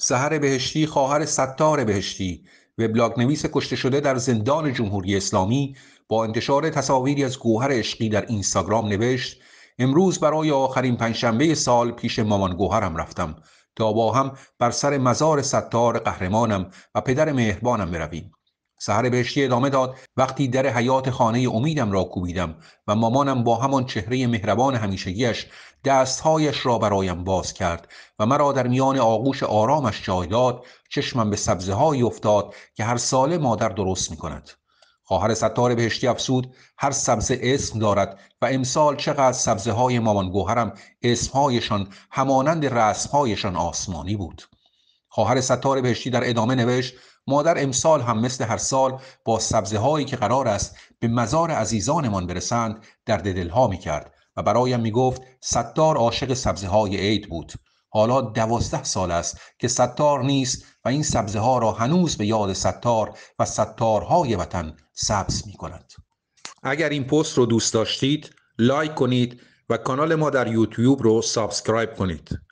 سهر بهشتی خواهر ستار بهشتی وبلاگ نویس کشته شده در زندان جمهوری اسلامی با انتشار تصاویری از گوهر عشقی در اینستاگرام نوشت امروز برای آخرین پنجشنبه سال پیش مامان گوهرم رفتم تا با هم بر سر مزار ستار قهرمانم و پدر مهربانم برویم سهر بهشتی ادامه داد وقتی در حیات خانه امیدم را کوبیدم و مامانم با همان چهره مهربان همیشگیش دستهایش را برایم باز کرد و مرا در میان آغوش آرامش جای داد چشمم به سبزه های افتاد که هر ساله مادر درست می کند. خواهر ستار بهشتی افسود هر سبزه اسم دارد و امسال چقدر سبزه های مامان گوهرم اسمهایشان همانند رسمهایشان آسمانی بود. خواهر ستار بهشتی در ادامه نوشت مادر امسال هم مثل هر سال با سبزه هایی که قرار است به مزار عزیزانمان برسند در دلها می کرد و برایم می گفت ستار عاشق سبزه های عید بود حالا دوازده سال است که ستار نیست و این سبزه ها را هنوز به یاد ستار و ستارهای وطن سبز می کند. اگر این پست رو دوست داشتید لایک کنید و کانال ما در یوتیوب رو سابسکرایب کنید.